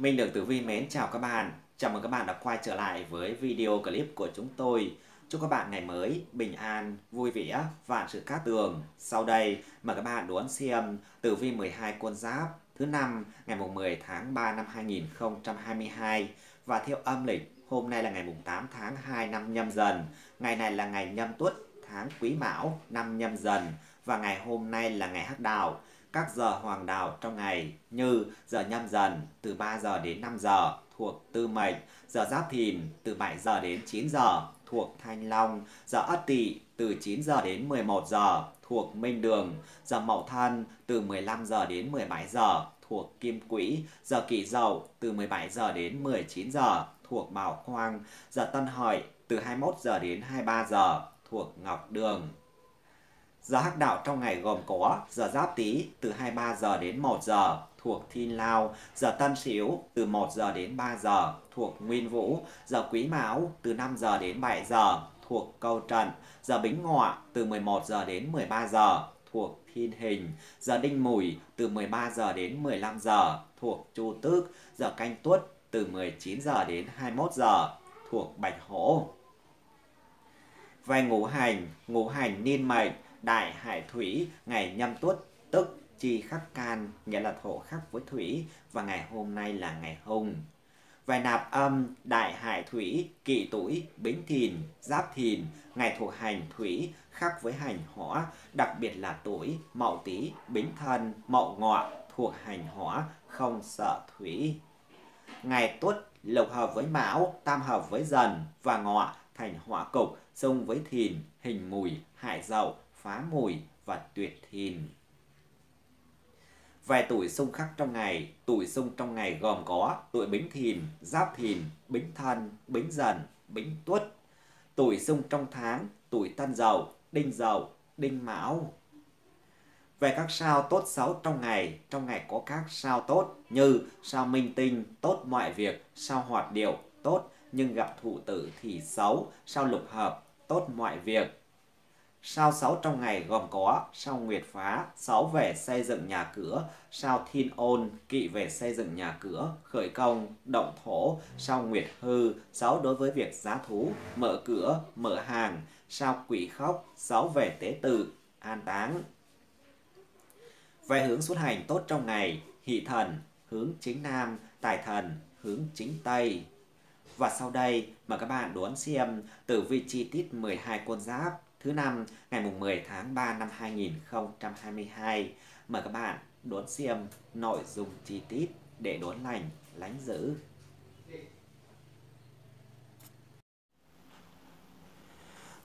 Minh Đường Tử Vi mến chào các bạn. Chào mừng các bạn đã quay trở lại với video clip của chúng tôi. Chúc các bạn ngày mới bình an, vui vẻ, vạn sự cát tường. Sau đây mời các bạn đón xem Tử Vi 12 con giáp thứ năm ngày mùng 10 tháng 3 năm 2022 và theo âm lịch hôm nay là ngày mùng 8 tháng 2 năm nhâm dần. Ngày này là ngày nhâm tuất tháng quý mão năm nhâm dần và ngày hôm nay là ngày hắc đạo các giờ hoàng đạo trong ngày như giờ nhâm dần từ 3 giờ đến 5 giờ thuộc Tư Mệnh, giờ Giáp Thìn từ 7 giờ đến 9 giờ thuộc Thanh Long, giờ Ất Tỵ từ 9 giờ đến 11 giờ thuộc Minh Đường, giờ Mậu Thân từ 15 giờ đến 17 giờ thuộc Kim Quỹ, giờ Kỷ Dậu từ 17 giờ đến 19 giờ thuộc Bảo Khoang, giờ Tân Hợi từ 21 giờ đến 23 giờ thuộc Ngọc Đường. Giờ hắc đạo trong ngày gồm có giờ giáp tý từ 23 giờ đến 1 giờ thuộc thiên lao, giờ tân xíu từ 1 giờ đến 3 giờ thuộc nguyên vũ, giờ quý mão từ 5 giờ đến 7 giờ thuộc câu trận, giờ bính ngọ từ 11 giờ đến 13 giờ thuộc thiên hình, giờ đinh mùi từ 13 giờ đến 15 giờ thuộc chu tước, giờ canh tuất từ 19 giờ đến 21 giờ thuộc bạch hổ. Về ngũ hành, ngũ hành niên mệnh đại hải thủy ngày nhâm tuất tức chi khắc can nghĩa là thổ khắc với thủy và ngày hôm nay là ngày hùng về nạp âm đại hải thủy kỵ tuổi bính thìn giáp thìn ngày thuộc hành thủy khắc với hành hỏa đặc biệt là tuổi mậu tý bính thân mậu ngọ thuộc hành hỏa không sợ thủy ngày tuất lục hợp với mão tam hợp với dần và ngọ thành hỏa cục xung với thìn hình mùi hải dậu phá mùi và tuyệt thìn. Về tuổi xung khắc trong ngày, tuổi xung trong ngày gồm có tuổi bính thìn, giáp thìn, bính thân, bính dần, bính tuất. Tuổi xung trong tháng, tuổi tân dậu, đinh dậu, đinh mão. Về các sao tốt xấu trong ngày, trong ngày có các sao tốt như sao minh tinh, tốt mọi việc, sao hoạt điệu, tốt nhưng gặp thủ tử thì xấu, sao lục hợp, tốt mọi việc, Sao 6 trong ngày gồm có sao nguyệt phá, 6 về xây dựng nhà cửa, sao thiên ôn, kỵ về xây dựng nhà cửa, khởi công, động thổ, sao nguyệt hư, 6 đối với việc giá thú, mở cửa, mở hàng, sao quỷ khóc, 6 về tế tự, an táng. Về hướng xuất hành tốt trong ngày, hỷ thần, hướng chính nam, tài thần, hướng chính tây. Và sau đây, mời các bạn đón xem tử vi chi tiết 12 con giáp thứ năm ngày mùng 10 tháng 3 năm 2022. Mời các bạn đốn xiêm nội dung chi tiết để đốn lành, lánh giữ.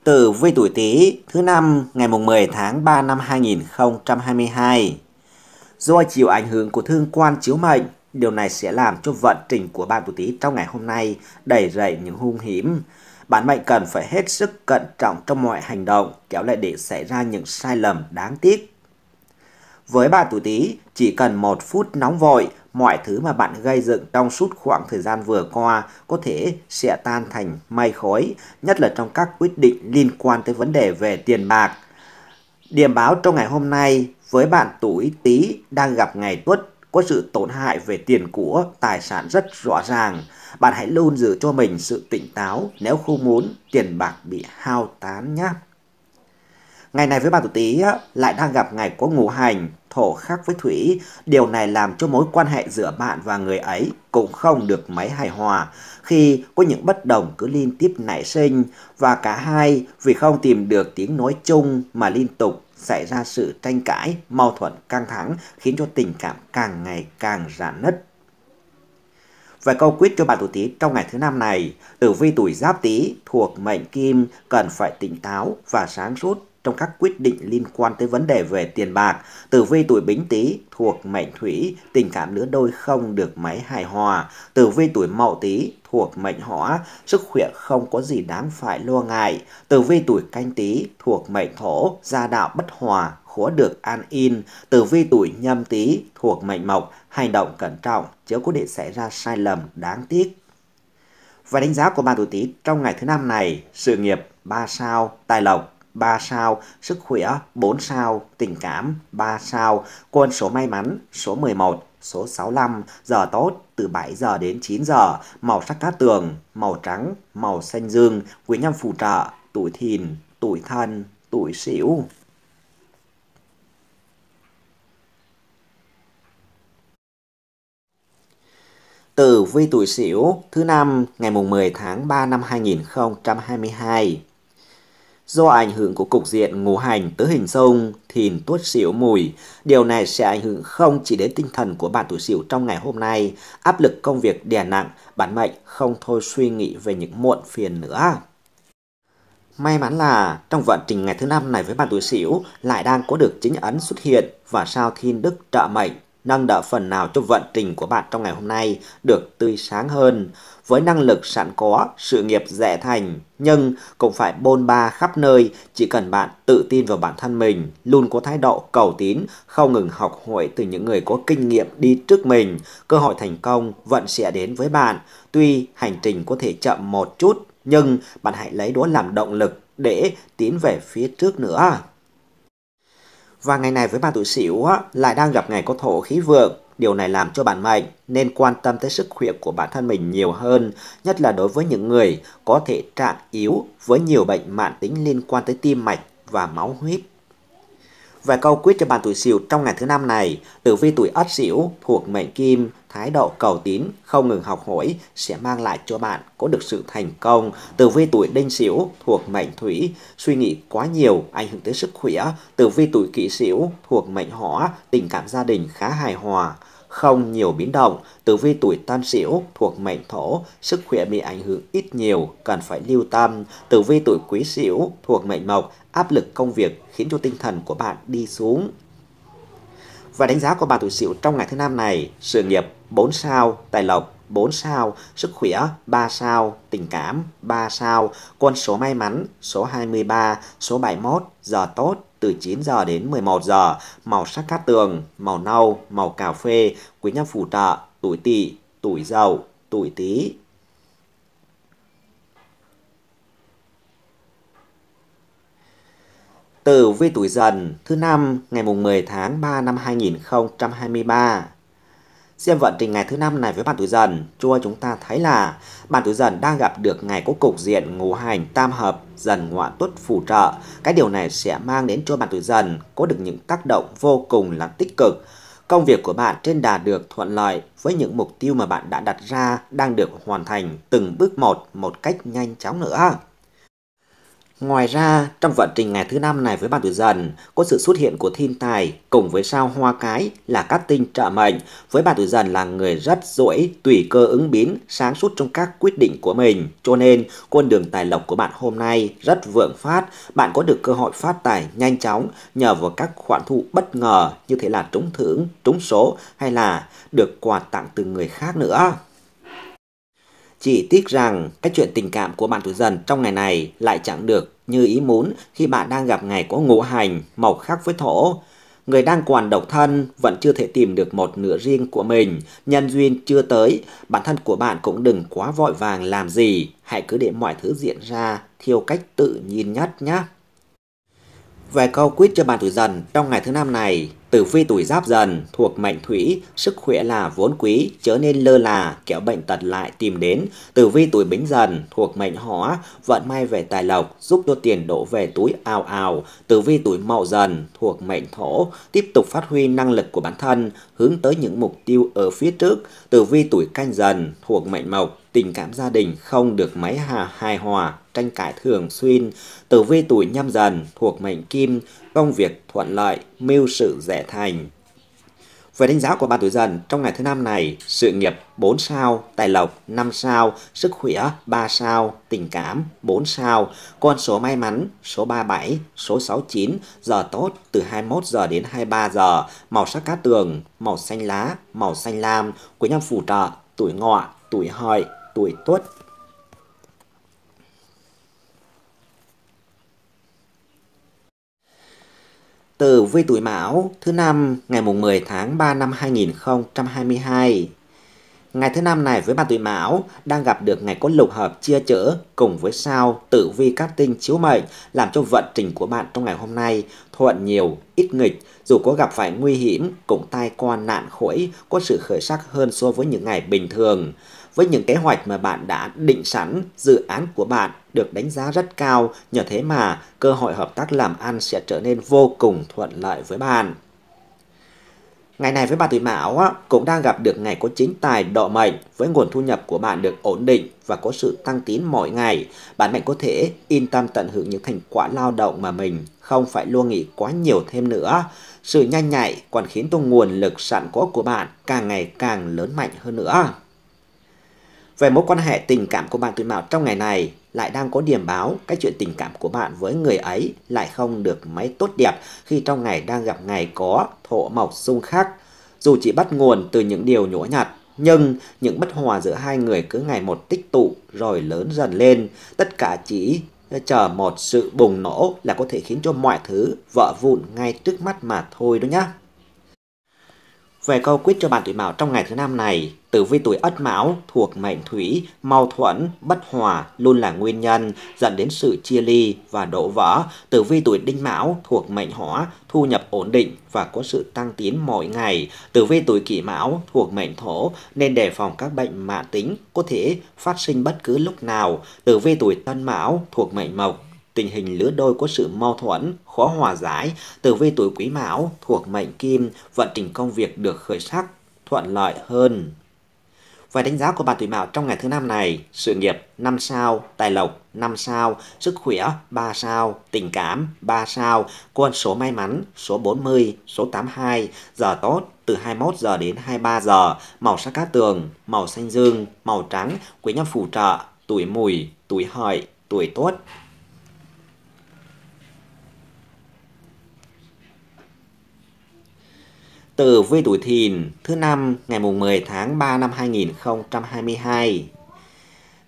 Tử vi tuổi Tý thứ năm ngày mùng 10 tháng 3 năm 2022. Do chịu ảnh hưởng của thương quan chiếu mệnh, điều này sẽ làm cho vận trình của bạn tuổi Tý trong ngày hôm nay đầy rẫy những hung hiểm, bạn mệnh cần phải hết sức cẩn trọng trong mọi hành động, kéo lại để xảy ra những sai lầm đáng tiếc. Với bà tuổi Tý, chỉ cần một phút nóng vội, mọi thứ mà bạn gây dựng trong suốt khoảng thời gian vừa qua có thể sẽ tan thành mây khói, nhất là trong các quyết định liên quan tới vấn đề về tiền bạc. Điểm báo trong ngày hôm nay với bạn tuổi Tý đang gặp ngày Tuất có sự tổn hại về tiền của, tài sản rất rõ ràng. Bạn hãy luôn giữ cho mình sự tỉnh táo nếu không muốn tiền bạc bị hao tán nhé. Ngày này với bạn tuổi Tý lại đang gặp ngày có ngũ hành, thổ khắc với thủy. Điều này làm cho mối quan hệ giữa bạn và người ấy cũng không được mấy hài hòa khi có những bất đồng cứ liên tiếp nảy sinh và cả hai vì không tìm được tiếng nói chung mà liên tục xảy ra sự tranh cãi, mâu thuẫn căng thẳng khiến cho tình cảm càng ngày càng rạn nứt. Về câu quyết cho bạn tuổi Tý trong ngày thứ năm này, tử vi tuổi Giáp Tý thuộc mệnh Kim cần phải tỉnh táo và sáng suốt trong các quyết định liên quan tới vấn đề về tiền bạc. Tử vi tuổi Bính Tý thuộc mệnh Thủy, tình cảm lứa đôi không được máy hài hòa. Tử vi tuổi Mậu Tý thuộc mệnh Hỏa, sức khỏe không có gì đáng phải lo ngại. Tử vi tuổi Canh Tý thuộc mệnh Thổ, gia đạo bất hòa, khó được an yên. Tử vi tuổi Nhâm Tý thuộc mệnh Mộc, hành động cẩn trọng, chớ có để xảy ra sai lầm đáng tiếc. Và đánh giá của ba tuổi Tý trong ngày thứ năm này, sự nghiệp 3 sao, tài lộc 3 sao, sức khỏe 4 sao, tình cảm 3 sao, quân số may mắn số 11, số 65, giờ tốt từ 7 giờ đến 9 giờ, màu sắc cát tường, màu trắng, màu xanh dương, quý nhân phù trợ, tuổi thìn, tuổi thân, tuổi sửu. Tử vi tuổi Sửu thứ năm ngày mùng 10 tháng 3 năm 2022. Do ảnh hưởng của cục diện ngũ hành tứ hình xung, thìn tuất sửu mùi, điều này sẽ ảnh hưởng không chỉ đến tinh thần của bạn tuổi sửu trong ngày hôm nay, áp lực công việc đè nặng, bản mệnh không thôi suy nghĩ về những muộn phiền nữa. May mắn là trong vận trình ngày thứ năm này với bạn tuổi sửu lại đang có được chính ấn xuất hiện và sao thiên đức trợ mệnh nâng đỡ phần nào cho vận trình của bạn trong ngày hôm nay được tươi sáng hơn. Với năng lực sẵn có, sự nghiệp dễ thành, nhưng cũng phải bôn ba khắp nơi, chỉ cần bạn tự tin vào bản thân mình, luôn có thái độ cầu tín, không ngừng học hỏi từ những người có kinh nghiệm đi trước mình, cơ hội thành công vẫn sẽ đến với bạn. Tuy hành trình có thể chậm một chút, nhưng bạn hãy lấy đó làm động lực để tiến về phía trước nữa. Và ngày này với bạn tuổi Sửu lại đang gặp ngày có thổ khí vượng. Điều này làm cho bạn mạnh nên quan tâm tới sức khỏe của bản thân mình nhiều hơn, nhất là đối với những người có thể trạng yếu với nhiều bệnh mãn tính liên quan tới tim mạch và máu huyết. vài câu quyết cho bạn tuổi Sửu trong ngày thứ năm này, tử vi tuổi Ất Sửu thuộc mệnh Kim thái độ cầu tín, không ngừng học hỏi sẽ mang lại cho bạn có được sự thành công. từ vi tuổi đinh sửu thuộc mệnh thủy, suy nghĩ quá nhiều ảnh hưởng tới sức khỏe. từ vi tuổi kỷ sửu thuộc mệnh hỏa, tình cảm gia đình khá hài hòa không nhiều biến động, từ vi tuổi Tân Sửu thuộc mệnh Thổ, sức khỏe bị ảnh hưởng ít nhiều, cần phải lưu tâm. từ vi tuổi Quý Sửu thuộc mệnh Mộc, áp lực công việc khiến cho tinh thần của bạn đi xuống. Và đánh giá của bà tuổi Sửu trong ngày thứ năm này, sự nghiệp 4 sao, tài lộc 4 sao, sức khỏe 3 sao, tình cảm 3 sao, con số may mắn số 23, số 71, giờ tốt từ 9 giờ đến 11 giờ, màu sắc cát tường, màu nâu, màu cà phê, quý nhân phù trợ, tuổi tỵ, tuổi dậu, tuổi tý, từ vi tuổi dần thứ năm ngày mùng 10 tháng 3 năm 2023. Xem vận trình ngày thứ năm này với bạn tuổi dần, cho chúng ta thấy là bạn tuổi dần đang gặp được ngày có cục diện ngũ hành tam hợp dần ngọa tuất phù trợ. Cái điều này sẽ mang đến cho bạn tuổi dần có được những tác động vô cùng là tích cực. Công việc của bạn trên đà được thuận lợi với những mục tiêu mà bạn đã đặt ra đang được hoàn thành từng bước một một cách nhanh chóng nữa. Ngoài ra, trong vận trình ngày thứ năm này với bạn tuổi dần, có sự xuất hiện của thiên tài cùng với sao hoa cái là các tinh trợ mệnh. Với bạn tuổi dần là người rất dỗi, tùy cơ ứng biến, sáng suốt trong các quyết định của mình. Cho nên, con đường tài lộc của bạn hôm nay rất vượng phát. Bạn có được cơ hội phát tài nhanh chóng nhờ vào các khoản thu bất ngờ như thế là trúng thưởng, trúng số hay là được quà tặng từ người khác nữa chỉ tiếc rằng cái chuyện tình cảm của bạn tuổi dần trong ngày này lại chẳng được như ý muốn khi bạn đang gặp ngày có ngũ hành màu khác với thổ. Người đang còn độc thân vẫn chưa thể tìm được một nửa riêng của mình, nhân duyên chưa tới, bản thân của bạn cũng đừng quá vội vàng làm gì, hãy cứ để mọi thứ diễn ra theo cách tự nhiên nhất nhé. Về câu quyết cho bạn tuổi dần trong ngày thứ năm này, Tử vi tuổi giáp dần thuộc mệnh thủy, sức khỏe là vốn quý, chớ nên lơ là, kẻo bệnh tật lại tìm đến. Tử vi tuổi bính dần thuộc mệnh hỏa, vận may về tài lộc, giúp cho tiền đổ về túi ào ào. Tử vi tuổi mậu dần thuộc mệnh thổ, tiếp tục phát huy năng lực của bản thân, hướng tới những mục tiêu ở phía trước. Tử vi tuổi canh dần thuộc mệnh mộc, tình cảm gia đình không được mấy hà hài hòa, tranh cãi thường xuyên, tử vi tuổi nhâm dần thuộc mệnh kim, công việc thuận lợi, mưu sự dễ thành. Về đánh giá của bạn tuổi dần, trong ngày thứ năm này, sự nghiệp 4 sao, tài lộc 5 sao, sức khỏe 3 sao, tình cảm 4 sao, con số may mắn số 37, số 69, giờ tốt từ 21 giờ đến 23 giờ, màu sắc cá tường, màu xanh lá, màu xanh lam, quý nhân phù trợ, tuổi ngọ, tuổi hợi, tuổi tuất Tử vi tuổi Mão thứ năm ngày mùng 10 tháng 3 năm 2022. Ngày thứ năm này với bạn tuổi Mão đang gặp được ngày có lục hợp chia chở cùng với sao tử vi cát tinh chiếu mệnh làm cho vận trình của bạn trong ngày hôm nay thuận nhiều, ít nghịch, dù có gặp phải nguy hiểm, cũng tai qua nạn khỏi có sự khởi sắc hơn so với những ngày bình thường. Với những kế hoạch mà bạn đã định sẵn, dự án của bạn được đánh giá rất cao, nhờ thế mà cơ hội hợp tác làm ăn sẽ trở nên vô cùng thuận lợi với bạn. Ngày này với bà tuổi Mão cũng đang gặp được ngày có chính tài độ mệnh với nguồn thu nhập của bạn được ổn định và có sự tăng tín mỗi ngày. Bạn mệnh có thể yên tâm tận hưởng những thành quả lao động mà mình không phải lo nghĩ quá nhiều thêm nữa. Sự nhanh nhạy còn khiến cho nguồn lực sẵn có của bạn càng ngày càng lớn mạnh hơn nữa. Về mối quan hệ tình cảm của bạn tuổi mão trong ngày này lại đang có điểm báo cái chuyện tình cảm của bạn với người ấy lại không được mấy tốt đẹp khi trong ngày đang gặp ngày có thổ mộc xung khắc. Dù chỉ bắt nguồn từ những điều nhỗ nhặt, nhưng những bất hòa giữa hai người cứ ngày một tích tụ rồi lớn dần lên, tất cả chỉ chờ một sự bùng nổ là có thể khiến cho mọi thứ vỡ vụn ngay trước mắt mà thôi đó nhá. Về câu quyết cho bạn tuổi Mão trong ngày thứ năm này, tử vi tuổi Ất Mão thuộc mệnh Thủy, mâu thuẫn, bất hòa luôn là nguyên nhân dẫn đến sự chia ly và đổ vỡ. Tử vi tuổi Đinh Mão thuộc mệnh Hỏa, thu nhập ổn định và có sự tăng tiến mỗi ngày. Tử vi tuổi Kỷ Mão thuộc mệnh Thổ nên đề phòng các bệnh mạng tính có thể phát sinh bất cứ lúc nào. Tử vi tuổi Tân Mão thuộc mệnh Mộc tình hình lứa đôi có sự mâu thuẫn, khó hòa giải, tử vi tuổi quý mão thuộc mệnh kim, vận trình công việc được khởi sắc, thuận lợi hơn. Và đánh giá của bà tuổi mão trong ngày thứ năm này, sự nghiệp 5 sao, tài lộc 5 sao, sức khỏe 3 sao, tình cảm 3 sao, con số may mắn số 40, số 82, giờ tốt từ 21 giờ đến 23 giờ, màu sắc cát tường, màu xanh dương, màu trắng, quý nhân phù trợ, tuổi mùi, tuổi hợi, tuổi tốt, Tử vi tuổi thìn thứ năm ngày mùng 10 tháng 3 năm 2022.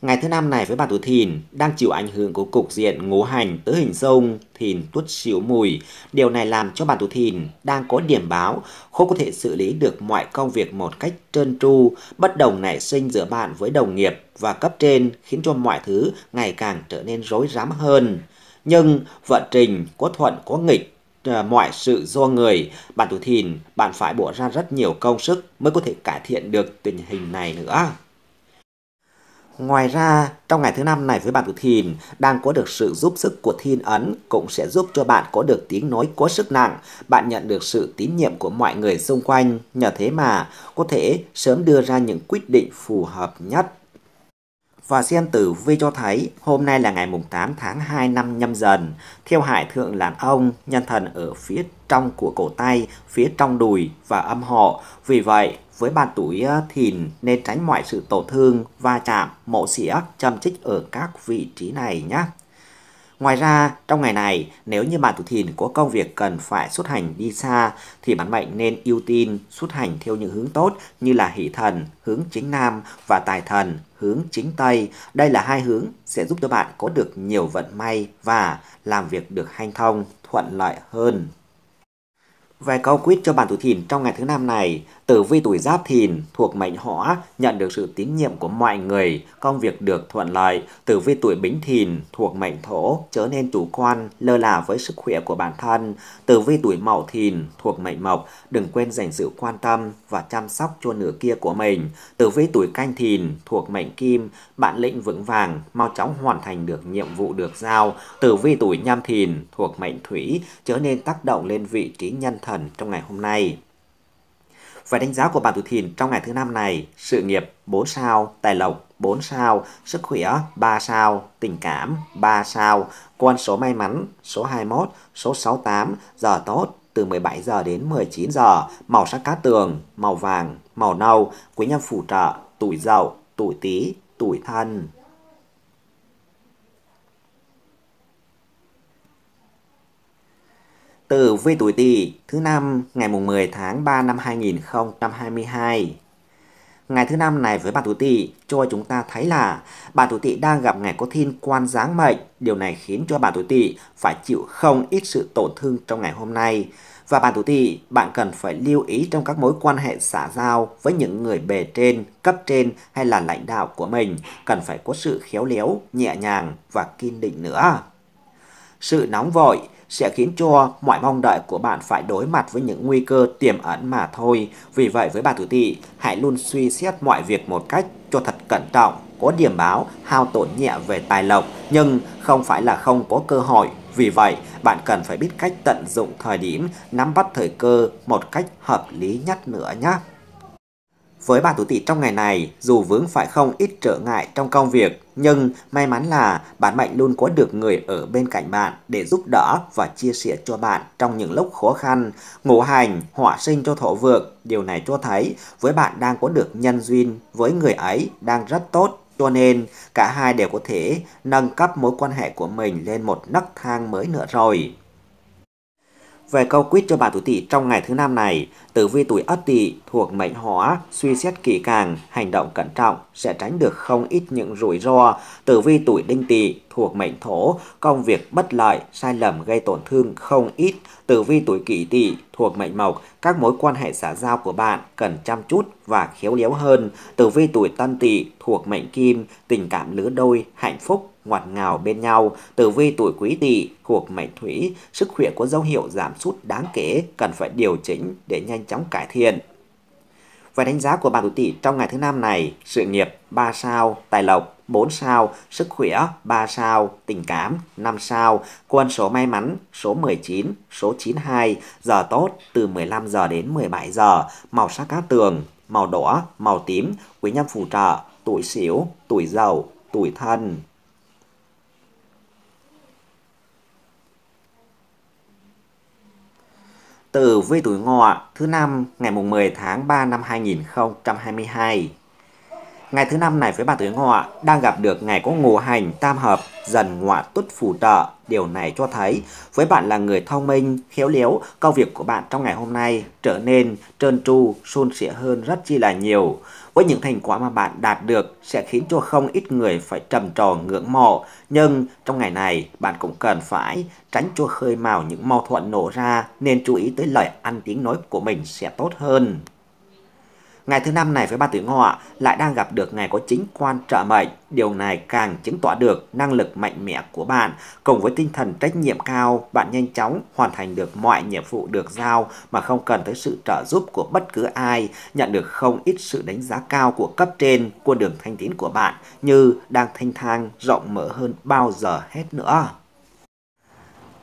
Ngày thứ năm này với bạn tuổi thìn đang chịu ảnh hưởng của cục diện ngũ hành tứ hình sông thìn tuất xỉu mùi. Điều này làm cho bạn tuổi thìn đang có điểm báo khó có thể xử lý được mọi công việc một cách trơn tru, bất đồng nảy sinh giữa bạn với đồng nghiệp và cấp trên khiến cho mọi thứ ngày càng trở nên rối rắm hơn. Nhưng vận trình có thuận có nghịch Ờ, mọi sự do người, bạn tuổi thìn, bạn phải bỏ ra rất nhiều công sức mới có thể cải thiện được tình hình này nữa. Ngoài ra, trong ngày thứ năm này với bạn tuổi thìn, đang có được sự giúp sức của thiên ấn cũng sẽ giúp cho bạn có được tiếng nói có sức nặng, bạn nhận được sự tín nhiệm của mọi người xung quanh, nhờ thế mà có thể sớm đưa ra những quyết định phù hợp nhất và xem tử vi cho thấy hôm nay là ngày 8 tháng 2 năm nhâm dần. Theo Hải Thượng Làn Ông, nhân thần ở phía trong của cổ tay, phía trong đùi và âm hộ. Vì vậy, với bạn tuổi thìn nên tránh mọi sự tổn thương, va chạm, mộ xỉa, châm chích ở các vị trí này nhé. Ngoài ra, trong ngày này, nếu như bạn tuổi thìn có công việc cần phải xuất hành đi xa, thì bạn mệnh nên ưu tiên xuất hành theo những hướng tốt như là hỷ thần, hướng chính nam và tài thần, hướng chính tây. Đây là hai hướng sẽ giúp cho bạn có được nhiều vận may và làm việc được hanh thông, thuận lợi hơn. Về câu quyết cho bản tuổi thìn trong ngày thứ năm này, tử vi tuổi giáp thìn thuộc mệnh hỏa nhận được sự tín nhiệm của mọi người, công việc được thuận lợi. Tử vi tuổi bính thìn thuộc mệnh thổ trở nên chủ quan, lơ là với sức khỏe của bản thân. Tử vi tuổi mậu thìn thuộc mệnh mộc, đừng quên dành sự quan tâm và chăm sóc cho nửa kia của mình. Tử vi tuổi canh thìn thuộc mệnh kim, bạn lĩnh vững vàng, mau chóng hoàn thành được nhiệm vụ được giao. Tử vi tuổi nhâm thìn thuộc mệnh thủy, trở nên tác động lên vị trí nhân thân thần trong ngày hôm nay. Về đánh giá của bạn tuổi thìn trong ngày thứ năm này, sự nghiệp 4 sao, tài lộc 4 sao, sức khỏe 3 sao, tình cảm 3 sao, con số may mắn số 21, số 68, giờ tốt từ 17 giờ đến 19 giờ, màu sắc cát tường, màu vàng, màu nâu, quý nhân phù trợ, tuổi dậu, tuổi tý, tuổi thân. Tử vi tuổi Tỵ thứ năm ngày mùng 10 tháng 3 năm 2022. Ngày thứ năm này với bạn tuổi Tỵ cho chúng ta thấy là bạn tuổi Tỵ đang gặp ngày có thiên quan giáng mệnh, điều này khiến cho bạn tuổi Tỵ phải chịu không ít sự tổn thương trong ngày hôm nay. Và bạn tuổi Tỵ, bạn cần phải lưu ý trong các mối quan hệ xã giao với những người bề trên, cấp trên hay là lãnh đạo của mình, cần phải có sự khéo léo, nhẹ nhàng và kiên định nữa. Sự nóng vội sẽ khiến cho mọi mong đợi của bạn phải đối mặt với những nguy cơ tiềm ẩn mà thôi. Vì vậy với bà tuổi tỵ, hãy luôn suy xét mọi việc một cách cho thật cẩn trọng, có điểm báo hao tổn nhẹ về tài lộc nhưng không phải là không có cơ hội. Vì vậy, bạn cần phải biết cách tận dụng thời điểm, nắm bắt thời cơ một cách hợp lý nhất nữa nhé. Với bạn tuổi tỵ trong ngày này, dù vướng phải không ít trở ngại trong công việc, nhưng may mắn là bạn mạnh luôn có được người ở bên cạnh bạn để giúp đỡ và chia sẻ cho bạn trong những lúc khó khăn. Ngũ hành, hỏa sinh cho thổ vượng, điều này cho thấy với bạn đang có được nhân duyên với người ấy đang rất tốt cho nên cả hai đều có thể nâng cấp mối quan hệ của mình lên một nấc thang mới nữa rồi. Về câu quyết cho bà tuổi tỵ trong ngày thứ năm này, tử vi tuổi ất tỵ thuộc mệnh hỏa suy xét kỹ càng, hành động cẩn trọng sẽ tránh được không ít những rủi ro. Tử vi tuổi đinh tỵ thuộc mệnh thổ, công việc bất lợi, sai lầm gây tổn thương không ít. Tử vi tuổi kỷ tỵ thuộc mệnh mộc, các mối quan hệ xã giao của bạn cần chăm chút và khéo léo hơn. Tử vi tuổi tân tỵ thuộc mệnh kim, tình cảm lứa đôi hạnh phúc ngoặt ngào bên nhau. Tử vi tuổi quý tỵ thuộc mệnh thủy, sức khỏe có dấu hiệu giảm sút đáng kể, cần phải điều chỉnh để nhanh chóng cải thiện. Và đánh giá của bạn tuổi tỵ trong ngày thứ năm này, sự nghiệp 3 sao, tài lộc 4 sao, sức khỏe 3 sao, tình cảm 5 sao, quân số may mắn số 19, số 92, giờ tốt từ 15 giờ đến 17 giờ, màu sắc cát tường, màu đỏ, màu tím, quý nhân phù trợ, tuổi xỉu, tuổi giàu, tuổi thân. tử vi tuổi ngọ thứ năm ngày mùng 10 tháng 3 năm 2022. Ngày thứ năm này với bà tuổi ngọ đang gặp được ngày có ngũ hành tam hợp dần ngọa tuất phù trợ. Điều này cho thấy với bạn là người thông minh, khéo léo, công việc của bạn trong ngày hôm nay trở nên trơn tru, suôn sẻ hơn rất chi là nhiều. Với những thành quả mà bạn đạt được sẽ khiến cho không ít người phải trầm trồ ngưỡng mộ, nhưng trong ngày này bạn cũng cần phải tránh cho khơi mào những mâu thuẫn nổ ra nên chú ý tới lời ăn tiếng nói của mình sẽ tốt hơn. Ngày thứ năm này với ba tướng ngọ lại đang gặp được ngày có chính quan trợ mệnh. Điều này càng chứng tỏ được năng lực mạnh mẽ của bạn. Cùng với tinh thần trách nhiệm cao, bạn nhanh chóng hoàn thành được mọi nhiệm vụ được giao mà không cần tới sự trợ giúp của bất cứ ai. Nhận được không ít sự đánh giá cao của cấp trên, của đường thanh tín của bạn như đang thanh thang rộng mở hơn bao giờ hết nữa.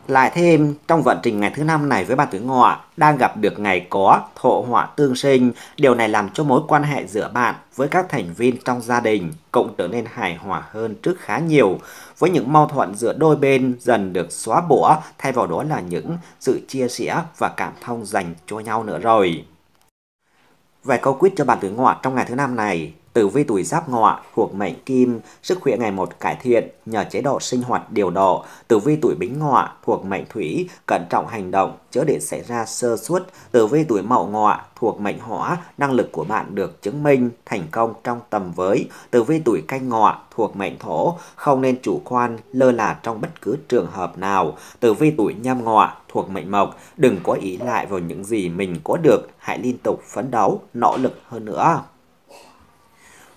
Lại thêm, trong vận trình ngày thứ năm này với bà tuổi ngọ đang gặp được ngày có thọ họa tương sinh, điều này làm cho mối quan hệ giữa bạn với các thành viên trong gia đình cộng trở nên hài hòa hơn trước khá nhiều, với những mâu thuẫn giữa đôi bên dần được xóa bỏ, thay vào đó là những sự chia sẻ và cảm thông dành cho nhau nữa rồi. Vài câu quyết cho bạn tuổi ngọ trong ngày thứ năm này. Tử vi tuổi giáp ngọ thuộc mệnh kim, sức khỏe ngày một cải thiện nhờ chế độ sinh hoạt điều độ. Tử vi tuổi bính ngọ thuộc mệnh thủy, cẩn trọng hành động, chớ để xảy ra sơ suất. Tử vi tuổi mậu ngọ thuộc mệnh hỏa, năng lực của bạn được chứng minh, thành công trong tầm với. Tử vi tuổi canh ngọ thuộc mệnh thổ, không nên chủ quan, lơ là trong bất cứ trường hợp nào. Tử vi tuổi nhâm ngọ thuộc mệnh mộc, đừng có ý lại vào những gì mình có được, hãy liên tục phấn đấu, nỗ lực hơn nữa.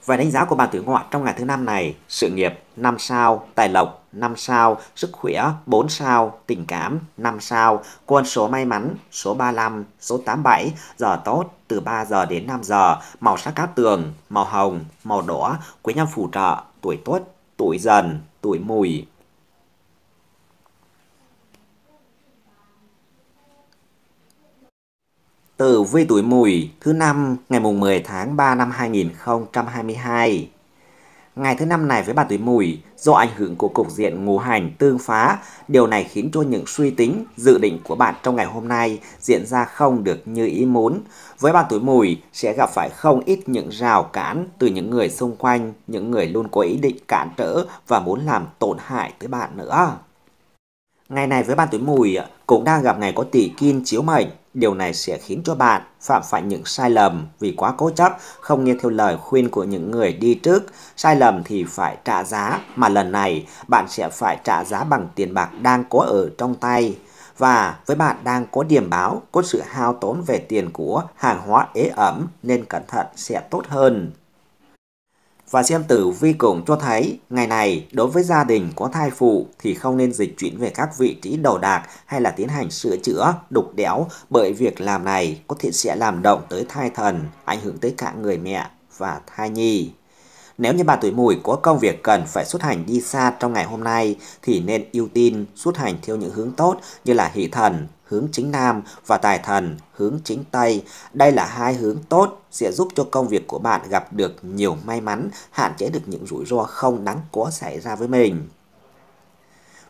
Và đánh giá của bà tuổi ngọ trong ngày thứ năm này, sự nghiệp 5 sao, tài lộc 5 sao, sức khỏe 4 sao, tình cảm 5 sao, quân số may mắn số 35, số 87, giờ tốt từ 3 giờ đến 5 giờ, màu sắc cát tường, màu hồng, màu đỏ, quý nhân phù trợ, tuổi tuất, tuổi dần, tuổi mùi, Tử vi tuổi mùi thứ năm ngày mùng 10 tháng 3 năm 2022. Ngày thứ năm này với bà tuổi mùi do ảnh hưởng của cục diện ngũ hành tương phá, điều này khiến cho những suy tính, dự định của bạn trong ngày hôm nay diễn ra không được như ý muốn. Với bà tuổi mùi sẽ gặp phải không ít những rào cản từ những người xung quanh, những người luôn có ý định cản trở và muốn làm tổn hại tới bạn nữa. Ngày này với bạn tuổi mùi à, cũng đang gặp ngày có tỷ kim chiếu mệnh. Điều này sẽ khiến cho bạn phạm phải những sai lầm vì quá cố chấp, không nghe theo lời khuyên của những người đi trước. Sai lầm thì phải trả giá, mà lần này bạn sẽ phải trả giá bằng tiền bạc đang có ở trong tay. Và với bạn đang có điểm báo, có sự hao tốn về tiền của hàng hóa ế ẩm nên cẩn thận sẽ tốt hơn và xem tử vi cùng cho thấy, ngày này đối với gia đình có thai phụ thì không nên dịch chuyển về các vị trí đầu đạc hay là tiến hành sửa chữa, đục đẽo bởi việc làm này có thể sẽ làm động tới thai thần, ảnh hưởng tới cả người mẹ và thai nhi. Nếu như bạn tuổi mùi có công việc cần phải xuất hành đi xa trong ngày hôm nay thì nên ưu tiên xuất hành theo những hướng tốt như là hỷ thần, hướng chính nam và tài thần, hướng chính tây. Đây là hai hướng tốt sẽ giúp cho công việc của bạn gặp được nhiều may mắn, hạn chế được những rủi ro không đáng có xảy ra với mình.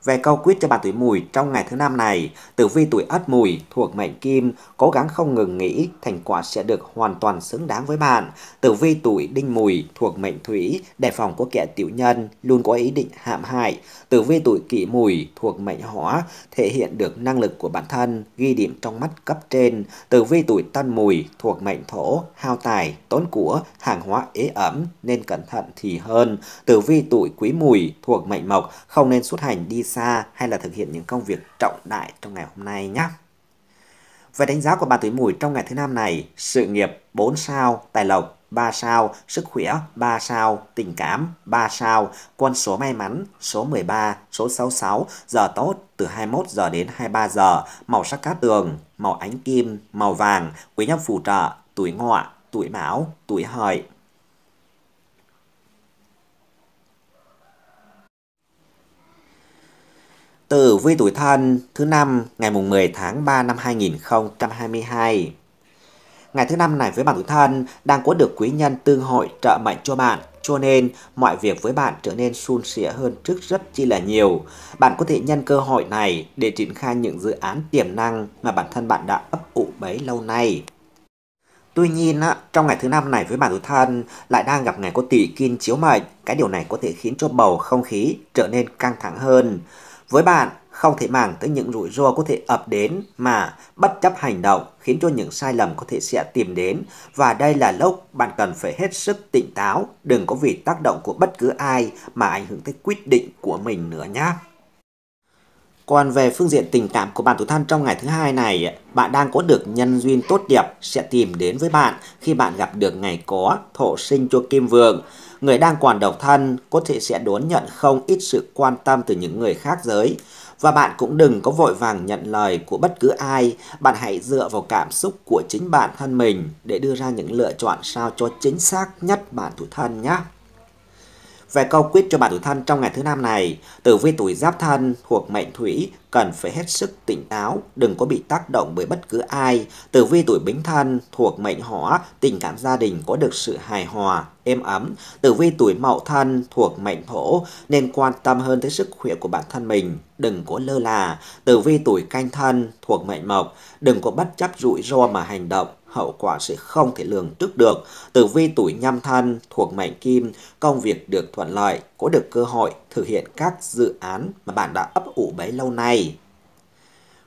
Về câu quyết cho bà tuổi mùi trong ngày thứ năm này, tử vi tuổi ất mùi thuộc mệnh kim, cố gắng không ngừng nghỉ, thành quả sẽ được hoàn toàn xứng đáng với bạn. Tử vi tuổi đinh mùi thuộc mệnh thủy, đề phòng có kẻ tiểu nhân, luôn có ý định hãm hại. Tử vi tuổi kỷ mùi thuộc mệnh hỏa, thể hiện được năng lực của bản thân, ghi điểm trong mắt cấp trên. Tử vi tuổi tân mùi thuộc mệnh thổ, hao tài, tốn của, hàng hóa ế ẩm nên cẩn thận thì hơn. Tử vi tuổi quý mùi thuộc mệnh mộc, không nên xuất hành đi xa xa hay là thực hiện những công việc trọng đại trong ngày hôm nay nhé. Về đánh giá của bà tuổi mùi trong ngày thứ năm này, sự nghiệp 4 sao, tài lộc 3 sao, sức khỏe 3 sao, tình cảm 3 sao, con số may mắn số 13, số 66, giờ tốt từ 21 giờ đến 23 giờ, màu sắc cát tường, màu ánh kim, màu vàng, quý nhân phù trợ, tuổi ngọ, tuổi mão, tuổi hợi. Tử vi tuổi thân thứ năm ngày mùng 10 tháng 3 năm 2022. Ngày thứ năm này với bạn tuổi thân đang có được quý nhân tương hội trợ mệnh cho bạn, cho nên mọi việc với bạn trở nên suôn sẻ hơn trước rất chi là nhiều. Bạn có thể nhân cơ hội này để triển khai những dự án tiềm năng mà bản thân bạn đã ấp ủ bấy lâu nay. Tuy nhiên, trong ngày thứ năm này với bản tuổi thân lại đang gặp ngày có tỷ kim chiếu mệnh. Cái điều này có thể khiến cho bầu không khí trở nên căng thẳng hơn. Với bạn, không thể màng tới những rủi ro có thể ập đến mà bất chấp hành động khiến cho những sai lầm có thể sẽ tìm đến và đây là lúc bạn cần phải hết sức tỉnh táo, đừng có vì tác động của bất cứ ai mà ảnh hưởng tới quyết định của mình nữa nhé. Còn về phương diện tình cảm của bạn tuổi thân trong ngày thứ hai này, bạn đang có được nhân duyên tốt đẹp sẽ tìm đến với bạn khi bạn gặp được ngày có thổ sinh cho kim vượng người đang còn độc thân có thể sẽ đón nhận không ít sự quan tâm từ những người khác giới. Và bạn cũng đừng có vội vàng nhận lời của bất cứ ai, bạn hãy dựa vào cảm xúc của chính bản thân mình để đưa ra những lựa chọn sao cho chính xác nhất bản thủ thân nhé về câu quyết cho bạn tuổi thân trong ngày thứ năm này, tử vi tuổi giáp thân thuộc mệnh thủy cần phải hết sức tỉnh táo, đừng có bị tác động bởi bất cứ ai. Tử vi tuổi bính thân thuộc mệnh hỏa, tình cảm gia đình có được sự hài hòa, êm ấm. Tử vi tuổi mậu thân thuộc mệnh thổ nên quan tâm hơn tới sức khỏe của bản thân mình, đừng có lơ là. Tử vi tuổi canh thân thuộc mệnh mộc, đừng có bất chấp rủi ro mà hành động hậu quả sẽ không thể lường trước được. Tử vi tuổi nhâm thân thuộc mệnh kim, công việc được thuận lợi, có được cơ hội thực hiện các dự án mà bạn đã ấp ủ bấy lâu nay.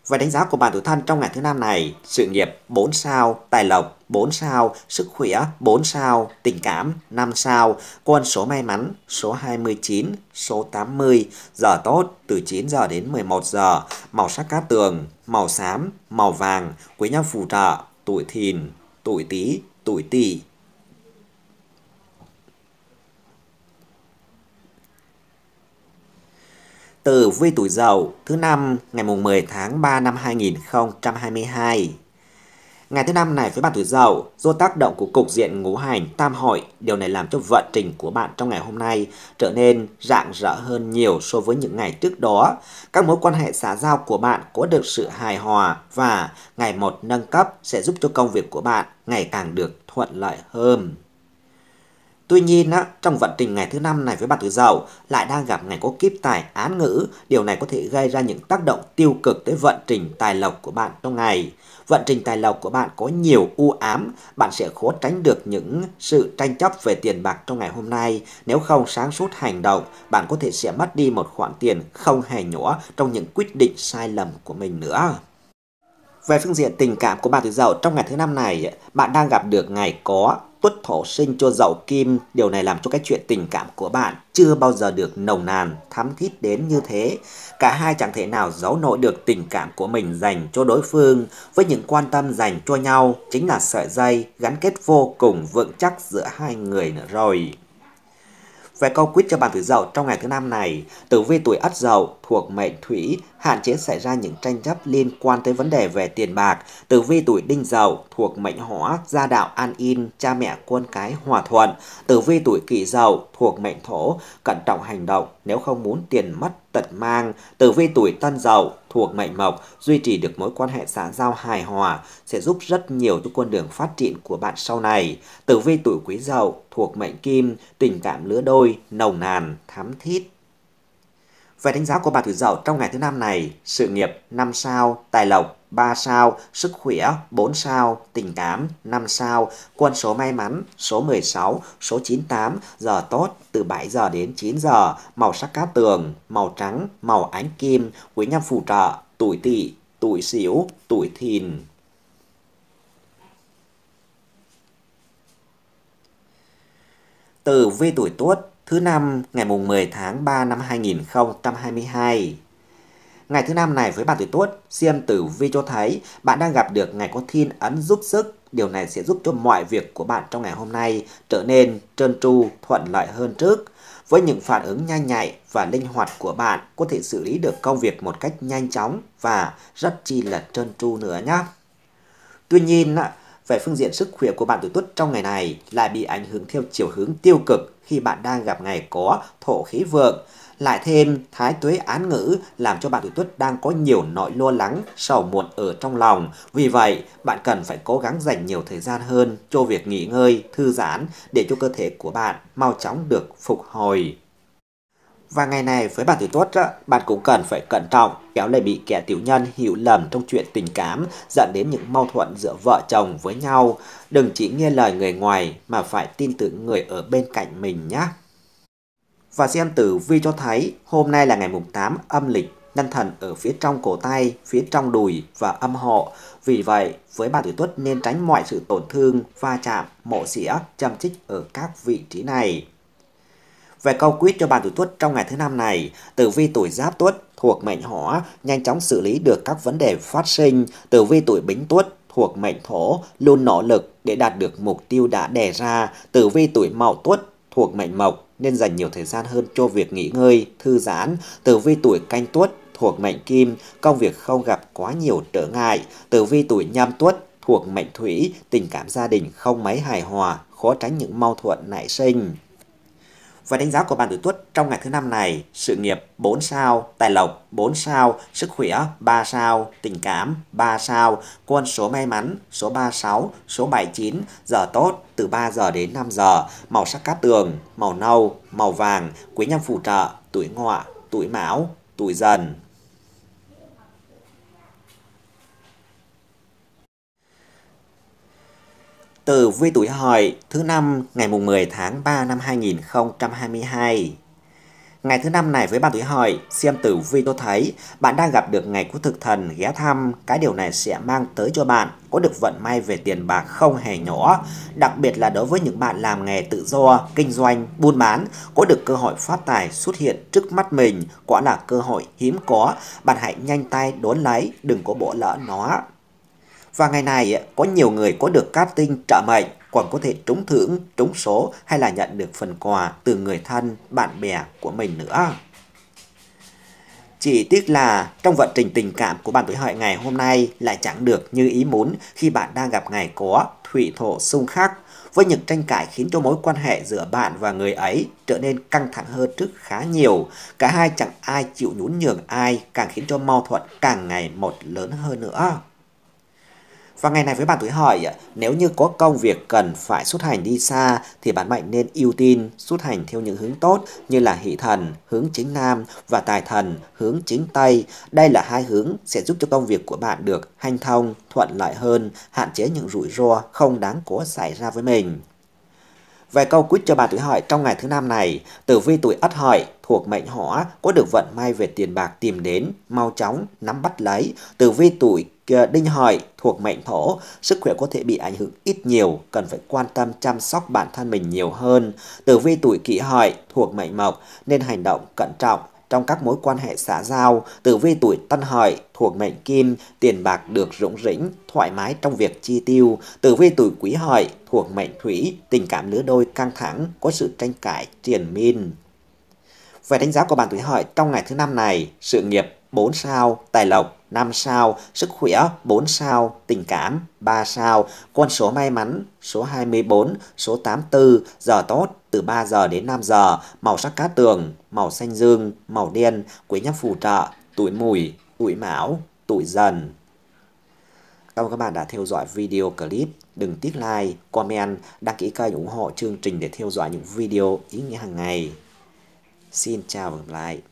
Về đánh giá của bạn tuổi thân trong ngày thứ năm này, sự nghiệp 4 sao, tài lộc 4 sao, sức khỏe 4 sao, tình cảm 5 sao, con số may mắn số 29, số 80, giờ tốt từ 9 giờ đến 11 giờ, màu sắc cát tường, màu xám, màu vàng, quý nhân phù trợ tuổi thìn, tuổi tý, tuổi tỵ. từ vi tuổi dậu thứ năm ngày mùng 10 tháng 3 năm 2022 Ngày thứ năm này với bạn tuổi dậu, do tác động của cục diện ngũ hành tam hội, điều này làm cho vận trình của bạn trong ngày hôm nay trở nên rạng rỡ hơn nhiều so với những ngày trước đó. Các mối quan hệ xã giao của bạn có được sự hài hòa và ngày một nâng cấp sẽ giúp cho công việc của bạn ngày càng được thuận lợi hơn. Tuy nhiên, trong vận trình ngày thứ năm này với bạn Tử dậu lại đang gặp ngày có kiếp tài án ngữ, điều này có thể gây ra những tác động tiêu cực tới vận trình tài lộc của bạn trong ngày. Vận trình tài lộc của bạn có nhiều u ám, bạn sẽ khó tránh được những sự tranh chấp về tiền bạc trong ngày hôm nay. Nếu không sáng suốt hành động, bạn có thể sẽ mất đi một khoản tiền không hề nhỏ trong những quyết định sai lầm của mình nữa. Về phương diện tình cảm của bạn Tử Dậu trong ngày thứ năm này, bạn đang gặp được ngày có tuất thổ sinh cho dậu kim, điều này làm cho cái chuyện tình cảm của bạn chưa bao giờ được nồng nàn, thắm thiết đến như thế. Cả hai chẳng thể nào giấu nổi được tình cảm của mình dành cho đối phương với những quan tâm dành cho nhau chính là sợi dây gắn kết vô cùng vững chắc giữa hai người nữa rồi. Về câu quyết cho bạn tuổi dậu trong ngày thứ năm này, tử vi tuổi ất dậu thuộc mệnh thủy, hạn chế xảy ra những tranh chấp liên quan tới vấn đề về tiền bạc. Tử vi tuổi đinh dậu thuộc mệnh hỏa, gia đạo an yên cha mẹ quân cái hòa thuận. Tử vi tuổi kỷ dậu thuộc mệnh thổ, cẩn trọng hành động nếu không muốn tiền mất tật mang. Tử vi tuổi tân dậu thuộc mệnh mộc, duy trì được mối quan hệ xã giao hài hòa sẽ giúp rất nhiều cho con đường phát triển của bạn sau này. Tử vi tuổi quý dậu thuộc mệnh kim, tình cảm lứa đôi, nồng nàn, thắm thiết, về đánh giá của bà Thủy Dậu trong ngày thứ năm này, sự nghiệp 5 sao, tài lộc 3 sao, sức khỏe 4 sao, tình cảm 5 sao, quân số may mắn số 16, số 98, giờ tốt từ 7 giờ đến 9 giờ, màu sắc cá tường, màu trắng, màu ánh kim, quý nhân phù trợ, tuổi tỵ, tuổi xỉu, tuổi thìn. từ vi tuổi tuất thứ năm ngày mùng 10 tháng 3 năm 2022. Ngày thứ năm này với bạn tuổi tuất, xem tử vi cho thấy bạn đang gặp được ngày có thiên ấn giúp sức. Điều này sẽ giúp cho mọi việc của bạn trong ngày hôm nay trở nên trơn tru, thuận lợi hơn trước. Với những phản ứng nhanh nhạy và linh hoạt của bạn có thể xử lý được công việc một cách nhanh chóng và rất chi là trơn tru nữa nhé. Tuy nhiên, về phương diện sức khỏe của bạn tuổi tuất trong ngày này lại bị ảnh hưởng theo chiều hướng tiêu cực khi bạn đang gặp ngày có thổ khí vượng. Lại thêm thái tuế án ngữ làm cho bạn tuổi tuất đang có nhiều nỗi lo lắng, sầu muộn ở trong lòng. Vì vậy, bạn cần phải cố gắng dành nhiều thời gian hơn cho việc nghỉ ngơi, thư giãn để cho cơ thể của bạn mau chóng được phục hồi. Và ngày này với bạn tuổi tuất, bạn cũng cần phải cẩn trọng, kéo lại bị kẻ tiểu nhân hiểu lầm trong chuyện tình cảm dẫn đến những mâu thuẫn giữa vợ chồng với nhau. Đừng chỉ nghe lời người ngoài mà phải tin tưởng người ở bên cạnh mình nhé. Và xem tử vi cho thấy hôm nay là ngày mùng 8 âm lịch, nhân thần ở phía trong cổ tay, phía trong đùi và âm hộ. Vì vậy, với bạn tuổi tuất nên tránh mọi sự tổn thương, va chạm, mộ xỉa, châm chích ở các vị trí này. Về câu quyết cho bàn tuổi tuất trong ngày thứ năm này, tử vi tuổi giáp tuất thuộc mệnh hỏa nhanh chóng xử lý được các vấn đề phát sinh, tử vi tuổi bính tuất thuộc mệnh thổ luôn nỗ lực để đạt được mục tiêu đã đề ra, tử vi tuổi mậu tuất thuộc mệnh mộc nên dành nhiều thời gian hơn cho việc nghỉ ngơi, thư giãn, tử vi tuổi canh tuất thuộc mệnh kim, công việc không gặp quá nhiều trở ngại, tử vi tuổi nhâm tuất thuộc mệnh thủy, tình cảm gia đình không mấy hài hòa, khó tránh những mâu thuẫn nảy sinh. Và đánh giá của bạn tuổi Tuất trong ngày thứ năm này, sự nghiệp 4 sao, tài lộc 4 sao, sức khỏe 3 sao, tình cảm 3 sao, quân số may mắn số 36, số 79, giờ tốt từ 3 giờ đến 5 giờ, màu sắc cát tường, màu nâu, màu vàng, quý nhân phù trợ, tuổi ngọ, tuổi mão, tuổi dần. từ vi tuổi hợi thứ năm ngày mùng 10 tháng 3 năm 2022. Ngày thứ năm này với bạn tuổi hợi, xem tử vi tôi thấy bạn đang gặp được ngày của thực thần ghé thăm, cái điều này sẽ mang tới cho bạn có được vận may về tiền bạc không hề nhỏ, đặc biệt là đối với những bạn làm nghề tự do, kinh doanh, buôn bán, có được cơ hội phát tài xuất hiện trước mắt mình, quả là cơ hội hiếm có, bạn hãy nhanh tay đón lấy, đừng có bỏ lỡ nó. Và ngày này có nhiều người có được cát tinh trợ mệnh còn có thể trúng thưởng, trúng số hay là nhận được phần quà từ người thân, bạn bè của mình nữa. Chỉ tiếc là trong vận trình tình cảm của bạn tuổi hợi ngày hôm nay lại chẳng được như ý muốn khi bạn đang gặp ngày có thủy thổ xung khắc với những tranh cãi khiến cho mối quan hệ giữa bạn và người ấy trở nên căng thẳng hơn trước khá nhiều. Cả hai chẳng ai chịu nhún nhường ai càng khiến cho mâu thuẫn càng ngày một lớn hơn nữa. Và ngày này với bạn tuổi hợi, nếu như có công việc cần phải xuất hành đi xa thì bạn mệnh nên ưu tiên xuất hành theo những hướng tốt như là hỷ thần hướng chính nam và tài thần hướng chính tây. Đây là hai hướng sẽ giúp cho công việc của bạn được hanh thông, thuận lợi hơn, hạn chế những rủi ro không đáng có xảy ra với mình. Về câu quýt cho bà tuổi hợi trong ngày thứ năm này, tử vi tuổi ất hợi thuộc mệnh hỏa có được vận may về tiền bạc tìm đến, mau chóng, nắm bắt lấy. Tử vi tuổi Ờ, đinh hỏi thuộc mệnh thổ, sức khỏe có thể bị ảnh hưởng ít nhiều, cần phải quan tâm chăm sóc bản thân mình nhiều hơn. Tử vi tuổi kỷ hợi thuộc mệnh mộc nên hành động cẩn trọng trong các mối quan hệ xã giao, tử vi tuổi tân hợi thuộc mệnh kim, tiền bạc được rủng rỉnh, thoải mái trong việc chi tiêu, tử vi tuổi quý hợi thuộc mệnh thủy, tình cảm lứa đôi căng thẳng, có sự tranh cãi triền miên. Về đánh giá của bạn tuổi hợi trong ngày thứ năm này, sự nghiệp 4 sao, tài lộc 5 sao, sức khỏe 4 sao, tình cảm 3 sao, con số may mắn số 24, số 84, giờ tốt từ 3 giờ đến 5 giờ, màu sắc cá tường, màu xanh dương, màu đen, quý nhân phù trợ, tuổi mùi, tuổi mão, tuổi dần. Cảm ơn các bạn đã theo dõi video clip. Đừng tiếc like, comment, đăng ký kênh ủng hộ chương trình để theo dõi những video ý nghĩa hàng ngày. Xin chào và hẹn gặp lại.